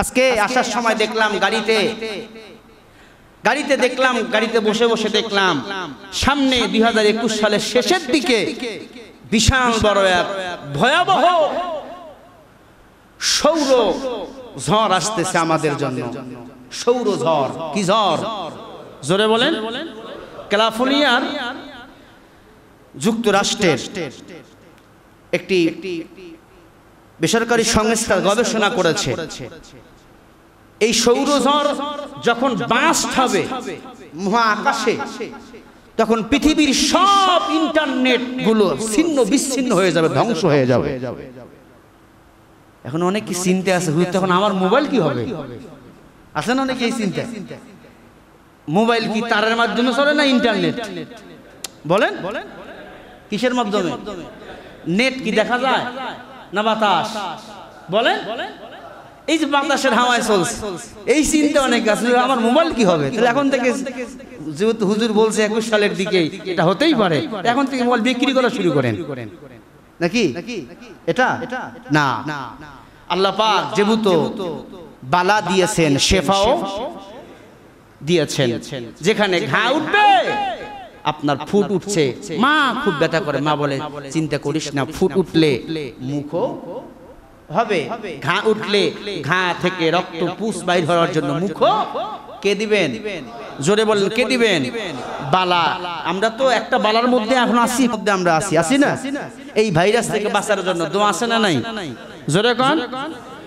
আজকে আসার সময় দেখলাম গাড়িতে গাড়িতে দেখলাম গাড়িতে বসে বসে দেখলাম সামনে দুই হাজার একুশ সালের শেষের দিকে বিশাল বড় এক ভয়াবহ সৌর ঝড় আসতেছে আমাদের জন্য সৌর ঝড় কি ঝড় জোরে বলেন ক্যালিফোর্নিয়ার যুক্তরাষ্ট্রের একটি বেসরকারি সংস্থা গবেষণা করেছে এই সৌরঝড় যখন বাঁশ হবে মহা আকাশে তখন পৃথিবীর সব ইন্টারনেট গুলো ছিন্ন বিচ্ছিন্ন হয়ে যাবে ধ্বংস হয়ে যাবে এখন অনেক কি চিন্তা আছে হুজুর তখন আমার মোবাইল কি হবে আছে না অনেক এই চিন্তা মোবাইল কি তারের মাধ্যমে চলে না ইন্টারনেট বলেন কিসের মাধ্যমে নেট কি দেখা যায় না বাতাস বলেন এই যে বাতাসের হাওয়ায় চলছে এই চিন্তা অনেক আছে আমার মোবাইল কি হবে তাহলে এখন থেকে যেহেতু হুজুর বলছে একুশ সালের দিকে এটা হতেই পারে এখন থেকে মোবাইল বিক্রি করা শুরু করেন নাকি এটা না আল্লাহ পাক যেহেতু বালা দিয়েছেন শেফাও দিয়েছেন যেখানে ঘা উঠবে আপনার ফুট উঠছে মা খুব ব্যথা করে মা বলে চিন্তা করিস না ফুট উঠলে মুখও হবে ঘা উঠলে ঘা থেকে রক্ত পুষ বাইর হওয়ার জন্য মুখ কে দিবেন জোরে বললেন কে দিবেন বালা আমরা তো একটা বালার মধ্যে এখন আসি মধ্যে আমরা আসি আসি না এই ভাইরাস থেকে বাঁচার জন্য দোয়া আসে না নাই জোরে কন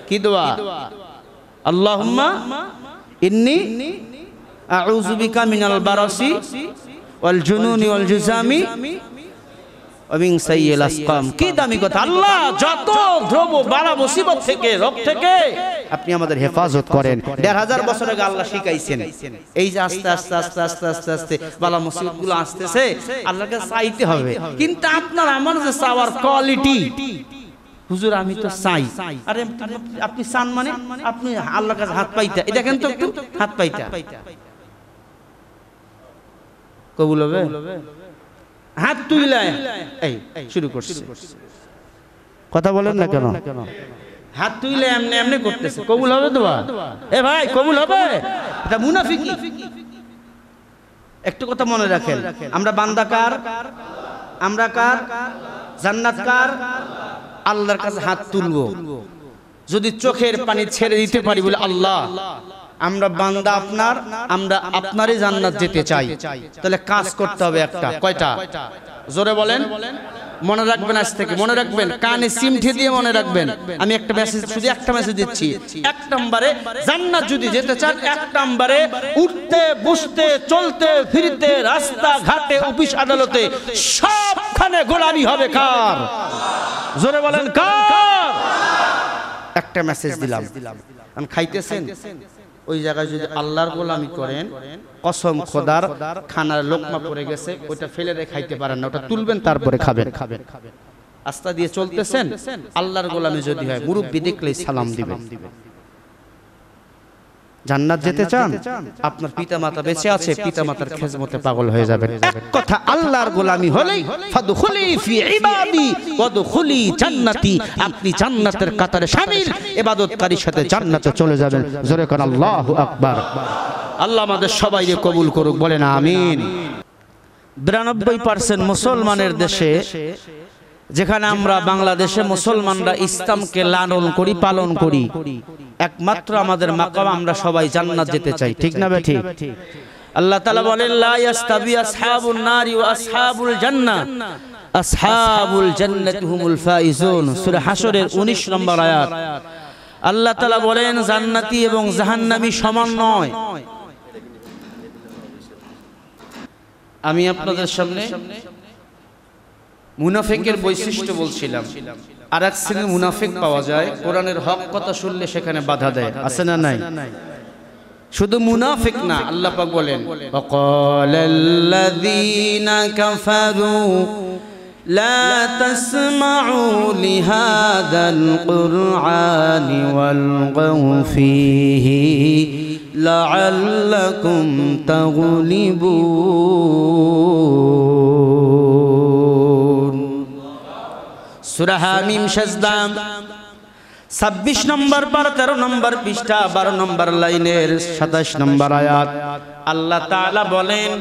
কি দোয়া আল্লাহুম্মা ইন্নি আউযু বিকা মিনাল বারাসি জুনুনি কি দামি কথা আল্লাহ মুসিবত থেকে আপনি আমাদের হেফাজত করেন হাজার এই যে আস্তে আস্তে আস্তে আস্তে আস্তে বালা আসতেছে আল্লাহকে চাইতে হবে কিন্তু আপনার আমার যে চাওয়ার কোয়ালিটি হুজুর আমি তো চাই আপনি চান মানে আপনি আল্লাহর কাছে হাত পাইতা দেখেন তো একটু হাত পাইতা কবুল হবে হাত তুইলায় এই শুরু করছে কথা বলেন না কেন হাত তুইলে এমনি এমনি করতেছে কবুল হবে তো এ ভাই কবুল হবে এটা মুনাফিক একটু কথা মনে রাখেন আমরা বান্দা কার আমরা কার জান্নাত কার আল্লাহর কাছে হাত তুলবো যদি চোখের পানি ছেড়ে দিতে পারি বলে আল্লাহ আমরা বান্দা আপনার আমরা আপনারই জান্নাত যেতে চাই তাহলে কাজ করতে হবে একটা কয়টা জোরে বলেন মনে রাখবেন আজ থেকে মনে রাখবেন কানে সিমঠে দিয়ে মনে রাখবেন আমি একটা মেসেজ শুধু একটা মেসেজ দিচ্ছি এক নম্বরে জান্নাত যদি যেতে চান এক নম্বরে উঠতে বসতে চলতে ফিরতে রাস্তা ঘাটে অফিস আদালতে সবখানে গোলামি হবে কার জোরে বলেন কার একটা মেসেজ দিলাম খাইতেছেন ওই জায়গায় যদি আল্লাহর গোলামি করেন কসম খোদার খানার লোকমা পড়ে গেছে ওইটা ফেলে রেখে খাইতে পারেন না ওটা তুলবেন তারপরে খাবেন খাবেন আস্তা দিয়ে চলতেছেন আল্লাহর গোলামি যদি হয় মুরব্বী দেখলেই সালাম দিবেন জান্নাত যেতে চান আপনার পিতা মাতা বেঁচে আছে পিতা মাতার খেজমতে পাগল হয়ে যাবেন এক কথা আল্লাহর গোলামি হলেই ফাদখুলি ফি ইবাদি ওয়াদখুলি জান্নাতি আপনি জান্নাতের কাতারে শামিল ইবাদতকারীর সাথে জান্নাতে চলে যাবেন জোরে কোন আল্লাহু আকবার আল্লাহ আমাদের সবাইকে কবুল করুক বলেন আমিন 92% মুসলমানের দেশে যেখানে আমরা বাংলাদেশে মুসলমানরা ইসলামকে লালন করি পালন করি একমাত্র আমাদের মাকাম আমরা সবাই জান্নাত যেতে চাই ঠিক না বেঠি আল্লাহ তালা বলেন লা ইয়াস্তাবি আসহাবুন নারি আসহাবুল জান্নাহ আসহাবুল জান্নাতি হুমুল ফাইজুন সূরা হাশরের উনিশ নম্বর আয়াত আল্লাহ তালা বলেন জান্নাতি এবং জাহান্নামি সমান নয় আমি আপনাদের সামনে মুনাফেকের বৈশিষ্ট্য বলছিলাম আর এক শ্রেণীর মুনাফেক পাওয়া যায় কোরআনের হক কথা শুনলে সেখানে বাধা দেয় আছে না নাই শুধু মুনাফিক না আল্লাহ পাক বলেন অকলাল্লাযীনা কাফারু লা তাসমাউ লিহাযাল কুরআনি ওয়াল গাউফিহি লাআল্লাকুম তাগলিবুন সুরা সাজদাম ছাব্বিশ নম্বর বার তেরো নম্বর পৃষ্ঠা বারো নম্বর লাইনের সাতাশ নম্বর আয়াত আল্লাহ বলেন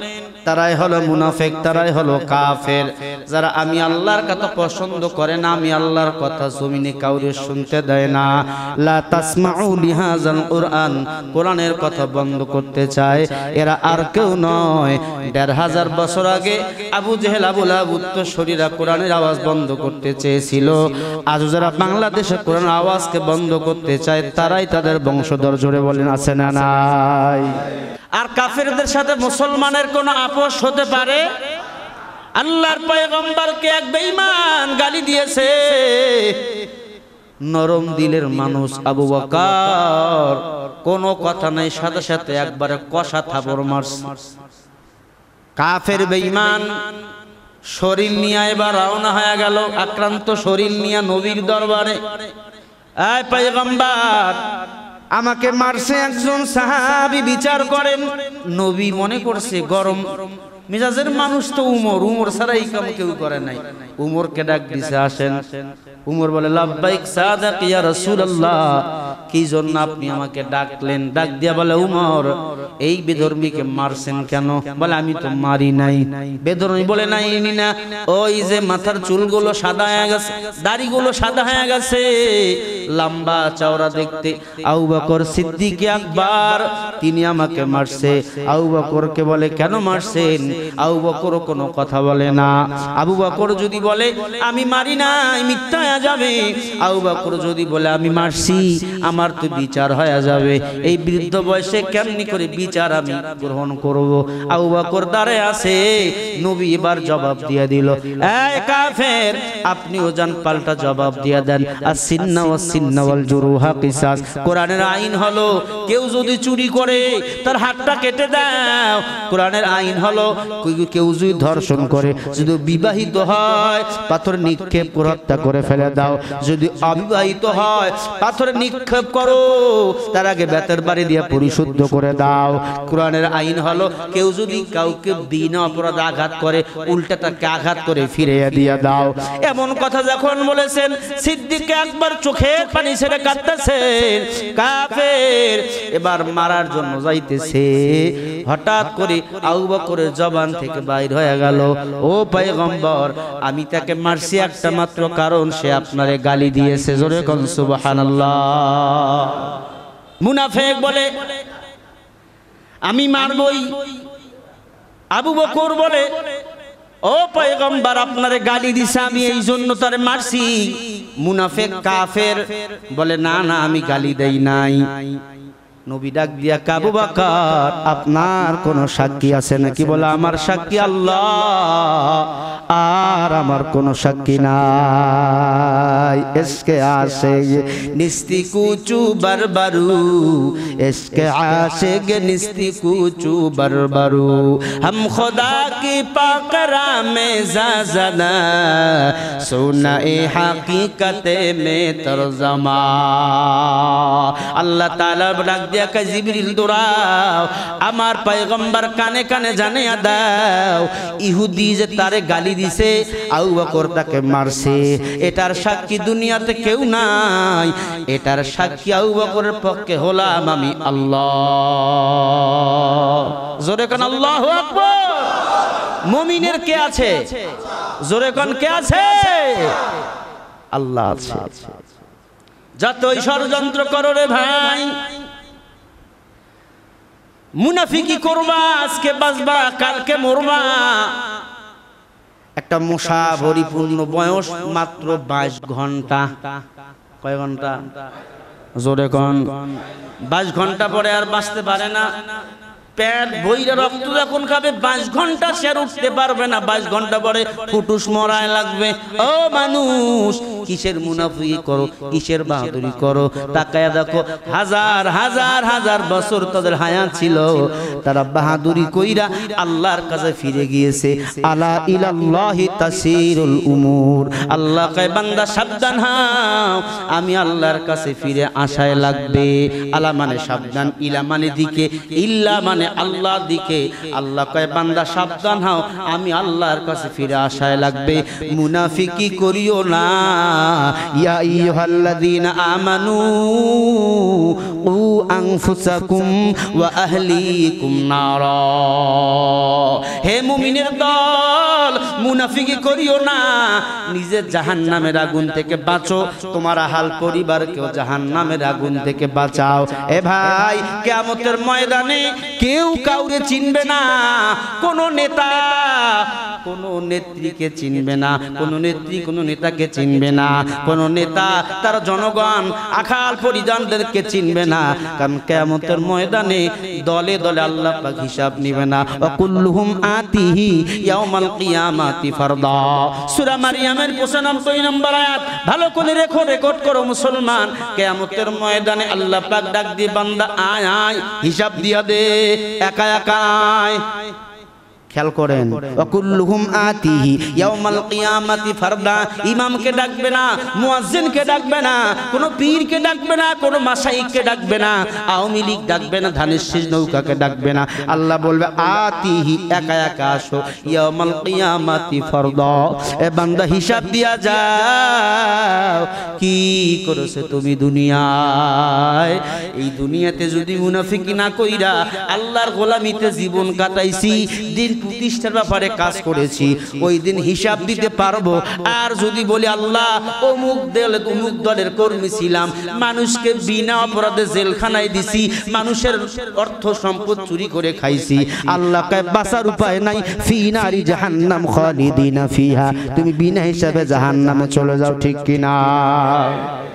তারাই হলো মুনাফেক তারাই হলো কাফের যারা আমি আল্লাহর কথা পছন্দ করে না আমি আল্লাহর কথা জমিনে কাউরে শুনতে দেয় না লা তাসমাউ লিহাযাল কুরআন কুরআনের কথা বন্ধ করতে চায় এরা আর কেউ নয় দেড় হাজার বছর আগে আবু জেহেল আবুল আবুত্তর শরীরা কোরআনের আওয়াজ বন্ধ করতে চেয়েছিল আজ যারা বাংলাদেশে কোরআন আওয়াজকে বন্ধ করতে চায় তারাই তাদের বংশধর জোরে বলেন আছে না নাই আর কাফেরদের সাথে মুসলমানের কোনো আপোষ হতে পারে আল্লাহর পয়গম্বরকে এক বেঈমান গালি দিয়েছে নরম দিলের মানুষ আবু বকর কোনো কথা নাই সাথে সাথে একবারে কষা থাপড় মারস কাফের বেঈমান শরীর নিয়ে এবার রওনা হয়ে গেল আক্রান্ত শরীর নিয়ে নবীর দরবারে আয় পয়গম্বর আমাকে মারছে একজন সাহাবি বিচার করেন নবী মনে করছে গরম মিজাজের মানুষ তো উমর উমর ছাড়া এই কাম কেউ করে নাই উমরকে ডাক দিছে আসেন উমর বলে লাভবাইক সাদাক ইয়া রাসূলুল্লাহ কি জন্য আপনি আমাকে ডাকলেন ডাক দিয়া বলে উমর এই বেধর্মীকে মারছেন কেন বলে আমি তো মারি নাই বেধর্মী বলে নাই না ওই যে মাথার চুলগুলো সাদা হয়ে গেছে দাড়িগুলো সাদা হয়ে গেছে লম্বা চওড়া দেখতে আউ বকর সিদ্দিক আকবার তিনি আমাকে মারছে আউ বকরকে বলে কেন মারছেন আউ বকর কোনো কথা বলে না আবু বকর যদি বলে আমি মারি নাই মিথ্যা যাবে আউ বকর যদি বলে আমি মারছি আমার আমার তো বিচার হয়ে যাবে এই বৃদ্ধ বয়সে কেমনি করে বিচার আমি গ্রহণ করব আউ বাকর দাঁড়ে আছে নবী এবার জবাব দিয়ে দিল কাফের আপনি ওজন পাল্টা জবাব দিয়ে দেন আর সিন্না ও সিন্নাওয়াল জুরুহা কিসাস কোরআনের আইন হলো কেউ যদি চুরি করে তার হাতটা কেটে দাও কোরআনের আইন হলো কেউ যদি ধর্ষণ করে যদি বিবাহিত হয় পাথর নিক্ষেপ হত্যা করে ফেলে দাও যদি অবিবাহিত হয় পাথর নিক্ষেপ করো তার আগে বেতের বাড়ি দিয়ে পরিশুদ্ধ করে দাও কোরআনের আইন হলো কেউ যদি কাউকে বিনা অপরাধ আঘাত করে উল্টা তাকে আঘাত করে ফিরিয়ে দিয়ে দাও এমন কথা যখন বলেছেন সিদ্দিককে একবার চোখের পানি ছেড়ে কাঁদতেছেন কাফের এবার মারার জন্য যাইতেছে হঠাৎ করে আউ বকরের জবান থেকে বাইর হয়ে গেল ও পায়গম্বর আমি তাকে মারছি একটা মাত্র কারণ সে আপনারে গালি দিয়েছে জোরে কন সুবহানাল্লাহ মুনাফেক বলে আমি মারবই আবু বকুর বলে ও পয়গম্বর আপনারে গালি দিছে আমি এই জন্য তারে মারছি মুনাফেক কাফের বলে না না আমি গালি দেই নাই নবী ডাক দিয়া কাবু বাকার আপনার কোন সাক্ষী আছে নাকি বলে আমার সাক্ষী আল্লাহ আর আমার কোন সাক্ষী নাই এসকে আসে নিস্তি কুচু বারবারু এসকে আসে গে নিস্তি কুচু বারবারু হাম খোদা কি পাকরা মে জাজানা সোনা এ হাকিকতে মে তরজমা আল্লাহ তাআলা ডাক দিয়া জিবরিল দৌড়াও আমার পয়গম্বর কানে কানে জানিয়া দাও ইহুদি যে তারে গালি দিছে আউ বকর তাকে মারছে এটার সাক্ষী দুনিয়াতে কেউ নাই এটার সাক্ষী আউ বকরের পক্ষে হলাম আমি আল্লাহ জোরে কান আল্লাহ আকবর মমিনের কে আছে জোরে কান কে আছে আল্লাহ আছে যতই ষড়যন্ত্র করো রে ভাই মুনাফিকি করবা আজকে বাঁচবা কালকে মরবা একটা মশা পরিপূর্ণ বয়স মাত্র বাইশ ঘন্টা কয় ঘন্টা জোরে কন বাইশ ঘন্টা পরে আর বাঁচতে পারে না প্যাট বইরা রক্ত যখন খাবে বাইশ ঘন্টা সে উঠতে পারবে না বাইশ ঘন্টা পরে ফুটুস মরায় লাগবে ও মানুষ কিসের মুনাফি করো কিসের বাহাদুরি করো তাকায় দেখো হাজার হাজার হাজার বছর তাদের হায়া ছিল তারা বাহাদুরি কইরা আল্লাহর কাছে ফিরে গিয়েছে আলা ইলাল্লাহি তাসিরুল উমুর আল্লাহ কয় বান্দা সাবধান হাও আমি আল্লাহর কাছে ফিরে আশায় লাগবে আলা মানে সাবধান ইলা মানে দিকে ইল্লা মানে আল্লাহ দিকে আল্লাহ কয় বান্দা সাবধান হও আমি আল্লাহর কাছে ফিরে আসায় লাগবে মুনাফিকি করিও না ইয়া আইয়ুহাল্লাযীনা আমানু উ আনফুসাকুম ওয়া আহলিকুম নারা হে মুমিনের দল মুনাফিকি করিও না নিজে জাহান নামের আগুন থেকে বাঁচো তোমার হাল পরিবার কেউ জাহান নামের আগুন থেকে বাঁচাও এ ভাই কেয়ামতের ময়দানে কেউ কাউরে চিনবে না কোন নেতা কোন নেত্রীকে চিনবে না কোন নেত্রী কোন নেতাকে চিনবে না কোনো নেতা তার জনগণ আখাল পরিজনদেরকে চিনবে না কারণ কেয়ামতের ময়দানে দলে দলে আল্লাহ পাক হিসাব নিবে না অকুল্লুহুম আতিহি ইয়াউমাল কিয়ামাত জান্নাতি ফরদা সূরা মারইয়ামের 95 নম্বর আয়াত ভালো করে রেখো রেকর্ড করো মুসলমান কিয়ামতের ময়দানে আল্লাহ পাক ডাক দিয়ে বান্দা আয় আয় হিসাব দিয়া দে একা একা আয় খেয়াল করেন অকুল্লুহুম আতিহি ইয়াউমাল কিয়ামাতি ফারদা ইমামকে ডাকবে না মুয়াজ্জিনকে ডাকবে না কোন পীরকে ডাকবে না কোন মাশাইখকে ডাকবে না আওয়ামী লীগ ডাকবে না ধানের শীষ নৌকাকে ডাকবে না আল্লাহ বলবে আতিহি একা একা আসো ইয়াউমাল কিয়ামাতি ফারদা এ বান্দা হিসাব দিয়া যাও কি করেছে তুমি দুনিয়ায় এই দুনিয়াতে যদি মুনাফিকি না কইরা আল্লাহর গোলামিতে জীবন কাটাইছি দিন প্রতিষ্ঠার ব্যাপারে কাজ করেছি ওই দিন হিসাব দিতে পারবো আর যদি বলি আল্লাহ অমুক দল অমুক দলের কর্মী ছিলাম মানুষকে বিনা অপরাধে জেলখানায় দিছি মানুষের অর্থ সম্পদ চুরি করে খাইছি আল্লাহ বাঁচার উপায় নাই ফি নারী জাহান জাহান্নাম খালিদিনা ফিহা তুমি বিনা হিসাবে জাহান নামে চলে যাও ঠিক কিনা